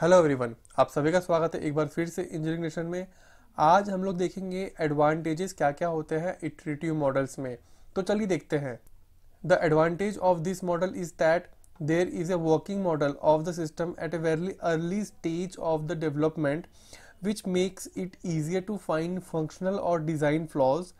Hello everyone आप सभी का स्वागत है एक बार फिर से इंजीनियरिंग नेशन में आज हम लोग देखेंगे एडवांटेजेस क्या क्या होते हैं इटरेटिव मॉडल्स में तो चलिए देखते हैं the advantage of this model is that there is a working model of the system at a very early stage of the development which makes it easier to find functional or design flaws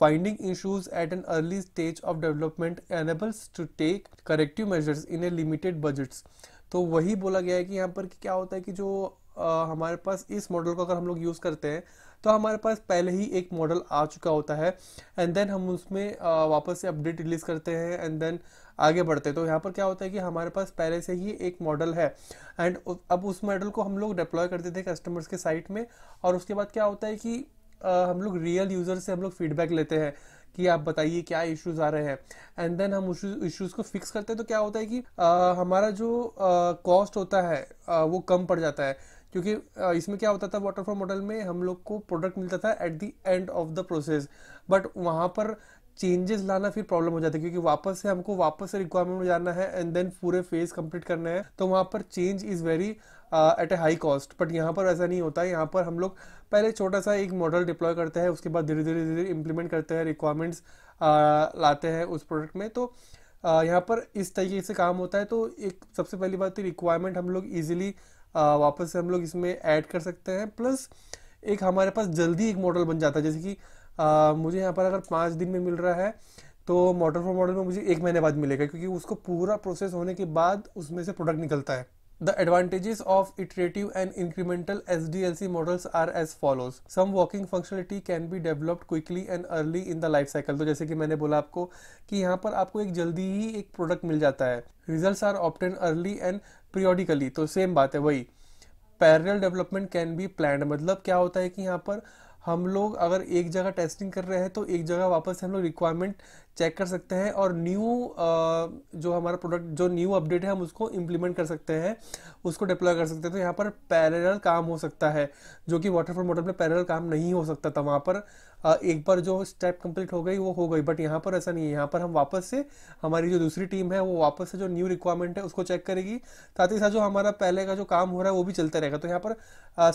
finding issues at an early stage of development enables to take corrective measures in a limited budgets तो वही बोला गया है कि यहाँ पर कि क्या होता है कि जो आ, हमारे पास इस मॉडल को अगर हम लोग यूज़ करते हैं तो हमारे पास पहले ही एक मॉडल आ चुका होता है एंड देन हम उसमें आ, वापस से अपडेट रिलीज़ करते हैं एंड देन आगे बढ़ते हैं तो यहाँ पर क्या होता है कि हमारे पास पहले से ही एक मॉडल है एंड अब उस मॉडल को हम लोग डिप्लॉय करते थे कस्टमर्स के साइट में और उसके बाद क्या होता है कि हम लोग रियल यूज़र से हम लोग फीडबैक लेते हैं कि आप बताइए क्या इश्यूज आ रहे हैं एंड देन हम इश्यूज को फिक्स करते हैं तो क्या होता है कि आ, हमारा जो कॉस्ट होता है आ, वो कम पड़ जाता है क्योंकि आ, इसमें क्या होता था वाटरफॉल मॉडल में हम लोग को प्रोडक्ट मिलता था at the end of the process but वहाँ पर चेंजेस लाना फिर प्रॉब्लम हो जाता है क्योंकि वापस से हमको वापस से रिक्वायरमेंट में जाना है एंड देन पूरे फेज कंप्लीट करना है तो वहाँ पर change is very at a high cost but यहाँ पर ऐसा नहीं होता है यहाँ पर हम लोग पहले छोटा सा एक मॉडल डिप्लॉय करते हैं उसके बाद धीरे धीरे धीरे धीरे इम्प्लीमेंट करते हैं रिक्वायरमेंट्स uh, लाते हैं उस प्रोडक्ट में तो uh, यहाँ पर इस तरीके से काम होता है तो एक सबसे पहली बात तो रिक्वायरमेंट हम लोग ईजिली uh, वापस से हम लोग इसमें ऐड कर सकते हैं प्लस एक हमारे पास जल्दी एक मॉडल बन जाता है जैसे कि आ, uh, मुझे यहाँ पर अगर पाँच दिन में मिल रहा है तो मॉडल फॉर मॉडल में मुझे एक महीने बाद मिलेगा क्योंकि उसको पूरा प्रोसेस होने के बाद उसमें से प्रोडक्ट निकलता है The advantages of iterative and incremental SDLC models are as follows. Some walking functionality can be developed quickly and early in the life cycle. तो जैसे कि मैंने बोला आपको कि यहाँ पर आपको एक जल्दी ही एक प्रोडक्ट मिल जाता है result are obtain early and periodically तो सेम बात है वही parallel development can be plan मतलब क्या होता है कि यहाँ पर हम लोग अगर एक जगह टेस्टिंग कर रहे हैं तो एक जगह वापस से हम लोग रिक्वायरमेंट चेक कर सकते हैं और न्यू जो हमारा प्रोडक्ट जो न्यू अपडेट है हम उसको इम्प्लीमेंट कर सकते हैं उसको डिप्लॉय कर सकते हैं तो यहाँ पर पैरेलल काम हो सकता है जो कि वाटरफॉल मॉडल में पैरेलल काम नहीं हो सकता था वहाँ पर एक बार जो स्टेप कंप्लीट हो गई वो हो गई बट यहाँ पर ऐसा नहीं है यहाँ पर हम वापस से हमारी जो दूसरी टीम है वो वापस से जो न्यू रिक्वायरमेंट है उसको चेक करेगी साथ ही साथ जो हमारा पहले का जो काम हो रहा है वो भी चलता रहेगा तो यहाँ पर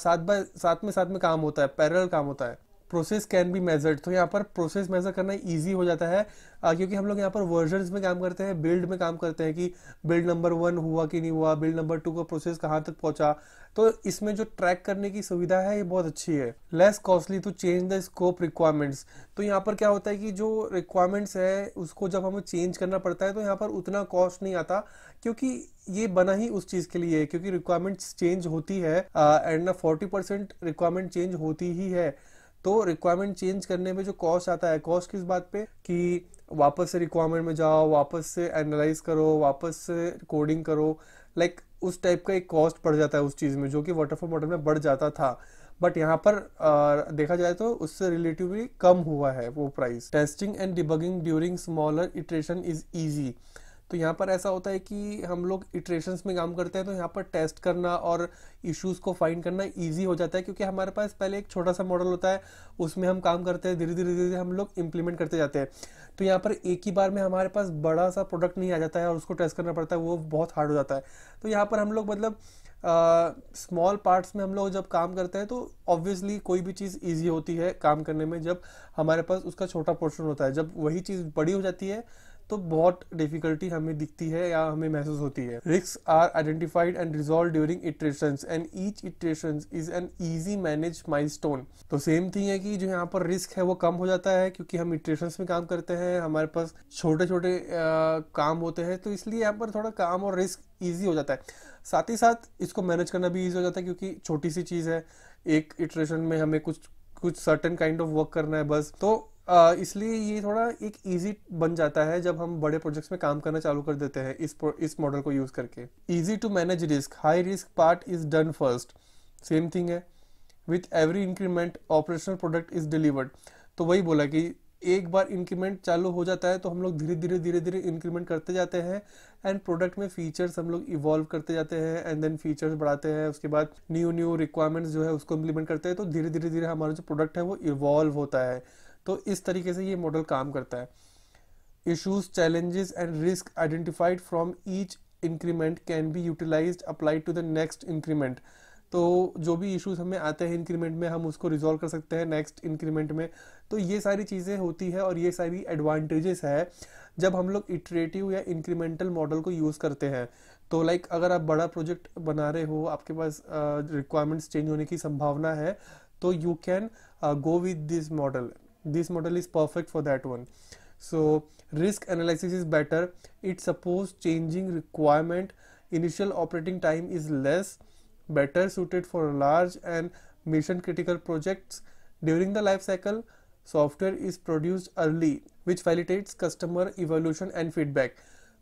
साथ बाय साथ में साथ में काम होता है पैरल काम होता है प्रोसेस कैन बी मेजर्ड तो यहाँ पर प्रोसेस मेजर करना ईजी हो जाता है आ, क्योंकि हम लोग यहाँ पर वर्जन में काम करते हैं बिल्ड में काम करते हैं कि बिल्ड नंबर वन हुआ कि नहीं हुआ बिल्ड नंबर टू का प्रोसेस कहाँ तक पहुंचा तो इसमें जो ट्रैक करने की सुविधा है ये बहुत अच्छी है less costly to change the scope requirements तो यहाँ पर क्या होता है कि जो रिक्वायरमेंट्स है उसको जब हमें चेंज करना पड़ता है तो यहाँ पर उतना कॉस्ट नहीं आता क्योंकि ये बना ही उस चीज़ के लिए है क्योंकि रिक्वायरमेंट्स चेंज होती है एंड ना फोर्टी परसेंट रिक्वायरमेंट चेंज होती ही है तो रिक्वायरमेंट चेंज करने में जो कॉस्ट आता है कॉस्ट किस बात पे कि वापस से रिक्वायरमेंट में जाओ वापस से एनालाइज करो वापस से कोडिंग करो लाइक like, उस टाइप का एक कॉस्ट पड़ जाता है उस चीज़ में जो कि वाटरफॉल मॉडल में बढ़ जाता था बट यहाँ पर आ, देखा जाए तो उससे रिलेटिवली कम हुआ है वो price testing and debugging during smaller iteration is easy तो यहाँ पर ऐसा होता है कि हम लोग इटरेशंस में काम करते हैं तो यहाँ पर टेस्ट करना और इश्यूज़ को फाइंड करना ईजी हो जाता है क्योंकि हमारे पास पहले एक छोटा सा मॉडल होता है उसमें हम काम करते हैं धीरे धीरे धीरे हम लोग इम्प्लीमेंट करते जाते हैं तो यहाँ पर एक ही बार में हमारे पास बड़ा सा प्रोडक्ट नहीं आ जाता है और उसको टेस्ट करना पड़ता है वो बहुत हार्ड हो जाता है तो यहाँ पर हम लोग मतलब स्मॉल uh, पार्ट्स में हम लोग जब काम करते हैं तो ऑब्वियसली कोई भी चीज़ ईजी होती है काम करने में जब हमारे पास उसका छोटा पोर्शन होता है जब वही चीज़ बड़ी हो जाती है तो बहुत डिफिकल्टी हमें दिखती है या हमें महसूस होती है risk are identified and resolve during iteration and each iteration is an easy manage milestone तो सेम थिंग है कि जो यहाँ पर रिस्क है वो कम हो जाता है क्योंकि हम इटरेशन में काम करते हैं हमारे पास छोटे छोटे काम होते हैं तो इसलिए यहाँ पर थोड़ा काम और रिस्क ईजी हो जाता है साथ ही साथ इसको मैनेज करना भी ईजी हो जाता है क्योंकि छोटी सी चीज़ है एक इटरेशन में हमें कुछ कुछ सर्टन काइंड ऑफ वर्क करना है बस तो इसलिए ये थोड़ा एक इजी बन जाता है जब हम बड़े प्रोजेक्ट्स में काम करना चालू कर देते हैं इस इस मॉडल को यूज़ करके easy to manage risk high risk part is done first same thing है with every increment operational product is delivered तो वही बोला कि एक बार इंक्रीमेंट चालू हो जाता है तो हम लोग धीरे धीरे धीरे धीरे इंक्रीमेंट करते जाते हैं एंड प्रोडक्ट में फीचर्स हम लोग इवॉल्व करते जाते हैं एंड देन फीचर्स बढ़ाते हैं उसके बाद न्यू न्यू रिक्वायरमेंट्स जो है उसको इम्प्लीमेंट करते हैं तो धीरे धीरे धीरे हमारा जो प्रोडक्ट है वो इवॉल्व होता है तो इस तरीके से ये मॉडल काम करता है issues challenges and risk identified from each increment can be utilize applied to the next increment तो जो भी इश्यूज हमें आते हैं इंक्रीमेंट में हम उसको रिजोल्व कर सकते हैं नेक्स्ट इंक्रीमेंट में तो ये सारी चीज़ें होती है और ये सारी एडवांटेजेस है जब हम लोग इटरेटिव या इंक्रीमेंटल मॉडल को यूज़ करते हैं तो लाइक अगर आप बड़ा प्रोजेक्ट बना रहे हो आपके पास रिक्वायरमेंट्स चेंज होने की संभावना है तो you can go with this model this model is perfect for that one so risk analysis is better it suppose changing requirement initial operating time is less better suited for large and mission critical projects during the life cycle software is produced early which facilitates customer evolution and feedback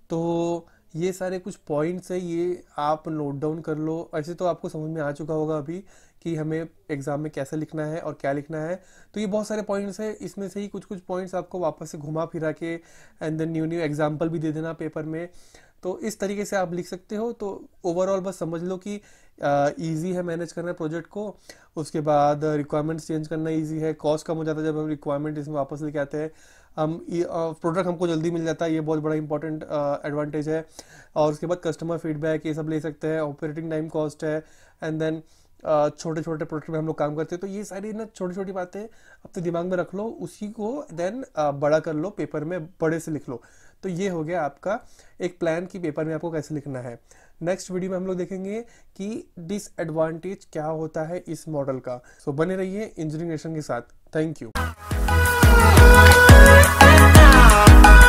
to ये सारे कुछ points हैं ये आप note down कर लो ऐसे तो आपको समझ में आ चुका होगा अभी कि हमें एग्ज़ाम में कैसे लिखना है और क्या लिखना है तो ये बहुत सारे पॉइंट्स हैं इसमें से ही कुछ कुछ पॉइंट्स आपको वापस से घुमा फिरा के and then new new example भी दे देना पेपर में तो इस तरीके से आप लिख सकते हो तो ओवरऑल बस समझ लो कि ईजी है मैनेज करना प्रोजेक्ट को उसके बाद रिक्वायरमेंट्स चेंज करना ईजी है कॉस्ट कम हो जाता है जब हम रिक्वायरमेंट इसमें वापस लेके आते हैं हम प्रोडक्ट हमको जल्दी मिल जाता है ये बहुत बड़ा इंपॉर्टेंट एडवांटेज है और उसके बाद कस्टमर फीडबैक ये सब ले सकते हैं ऑपरेटिंग टाइम कॉस्ट है एंड देन छोटे छोटे प्रोडक्ट में हम लोग काम करते हैं तो ये सारी ना छोटी छोटी बातें अपने दिमाग में रख लो उसी को देन बड़ा कर लो पेपर में बड़े से लिख लो तो ये हो गया आपका एक प्लान कि पेपर में आपको कैसे लिखना है नेक्स्ट वीडियो में हम लोग देखेंगे कि डिसएडवांटेज क्या होता है इस मॉडल का सो so, बने रहिए इंजीनियरिंग नेशन के साथ थैंक यू